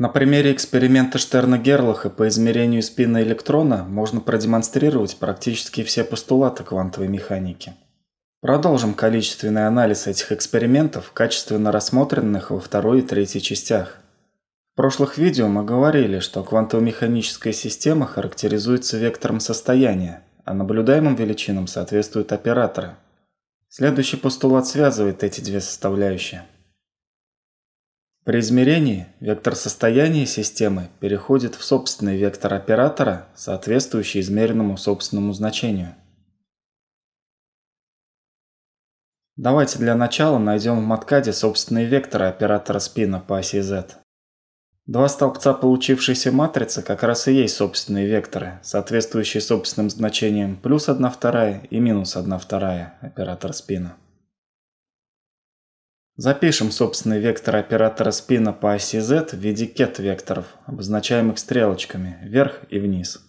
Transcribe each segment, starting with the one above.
На примере эксперимента Штерна-Герлаха по измерению спина электрона можно продемонстрировать практически все постулаты квантовой механики. Продолжим количественный анализ этих экспериментов, качественно рассмотренных во второй и третьей частях. В прошлых видео мы говорили, что квантово-механическая система характеризуется вектором состояния, а наблюдаемым величинам соответствуют операторы. Следующий постулат связывает эти две составляющие – при измерении вектор состояния системы переходит в собственный вектор оператора, соответствующий измеренному собственному значению. Давайте для начала найдем в маткаде собственные векторы оператора спина по оси z. Два столбца получившейся матрицы как раз и есть собственные векторы, соответствующие собственным значениям плюс 1 вторая и минус 1 вторая оператора спина. Запишем собственный вектор оператора спина по оси Z в виде кет-векторов, обозначаемых стрелочками вверх и вниз.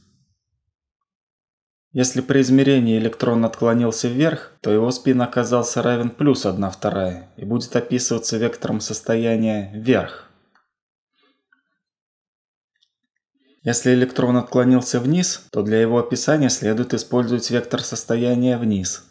Если при измерении электрон отклонился вверх, то его спин оказался равен плюс 1 вторая и будет описываться вектором состояния вверх. Если электрон отклонился вниз, то для его описания следует использовать вектор состояния вниз –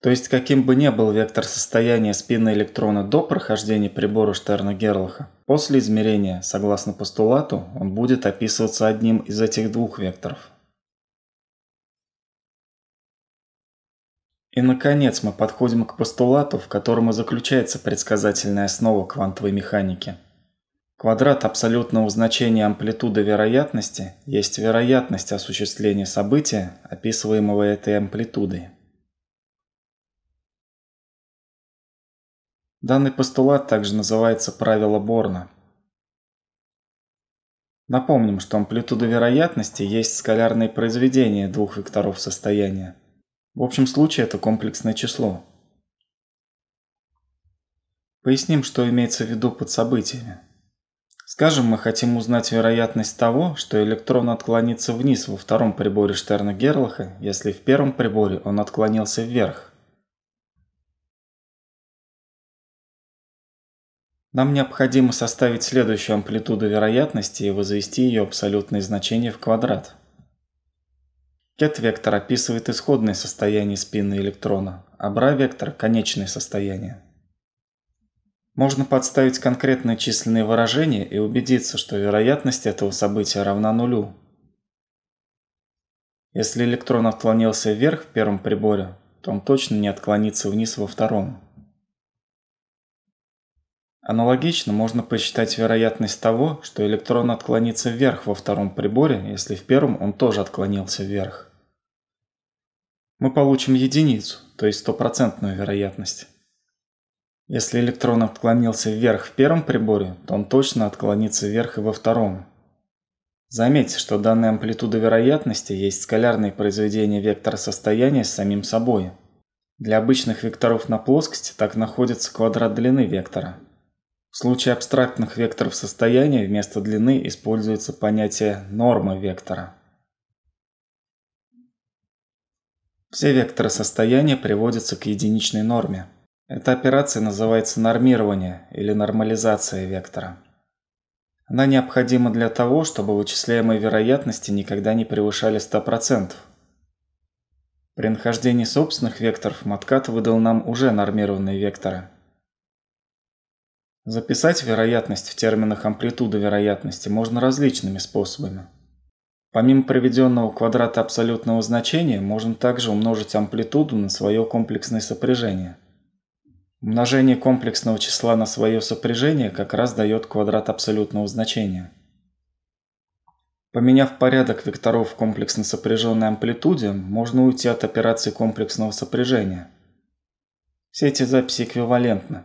то есть каким бы ни был вектор состояния спины электрона до прохождения прибора Штерна-Герлаха, после измерения, согласно постулату, он будет описываться одним из этих двух векторов. И, наконец, мы подходим к постулату, в котором и заключается предсказательная основа квантовой механики. Квадрат абсолютного значения амплитуды вероятности есть вероятность осуществления события, описываемого этой амплитудой. Данный постулат также называется правило Борна. Напомним, что амплитуда вероятности есть скалярные произведения двух векторов состояния. В общем случае это комплексное число. Поясним, что имеется в виду под событиями. Скажем, мы хотим узнать вероятность того, что электрон отклонится вниз во втором приборе Штерна-Герлаха, если в первом приборе он отклонился вверх. Нам необходимо составить следующую амплитуду вероятности и возвести ее абсолютное значение в квадрат. Кет-вектор описывает исходное состояние спины электрона, а бра-вектор – конечное состояние. Можно подставить конкретные численные выражения и убедиться, что вероятность этого события равна нулю. Если электрон отклонился вверх в первом приборе, то он точно не отклонится вниз во втором. Аналогично можно посчитать вероятность того, что электрон отклонится вверх во втором приборе, если в первом он тоже отклонился вверх. Мы получим единицу, то есть стопроцентную вероятность. Если электрон отклонился вверх в первом приборе, то он точно отклонится вверх и во втором. Заметьте, что данная амплитуда вероятности есть скалярное произведение вектора состояния с самим собой. Для обычных векторов на плоскости так находится квадрат длины вектора – в случае абстрактных векторов состояния вместо длины используется понятие нормы вектора. Все векторы состояния приводятся к единичной норме. Эта операция называется нормирование или нормализация вектора. Она необходима для того, чтобы вычисляемые вероятности никогда не превышали 100%. При нахождении собственных векторов Маткат выдал нам уже нормированные векторы – Записать вероятность в терминах амплитуды вероятности можно различными способами. Помимо приведенного квадрата абсолютного значения, можно также умножить амплитуду на свое комплексное сопряжение. Умножение комплексного числа на свое сопряжение как раз дает квадрат абсолютного значения. Поменяв порядок векторов в комплексно сопряженной амплитуде, можно уйти от операции комплексного сопряжения. Все эти записи эквивалентны.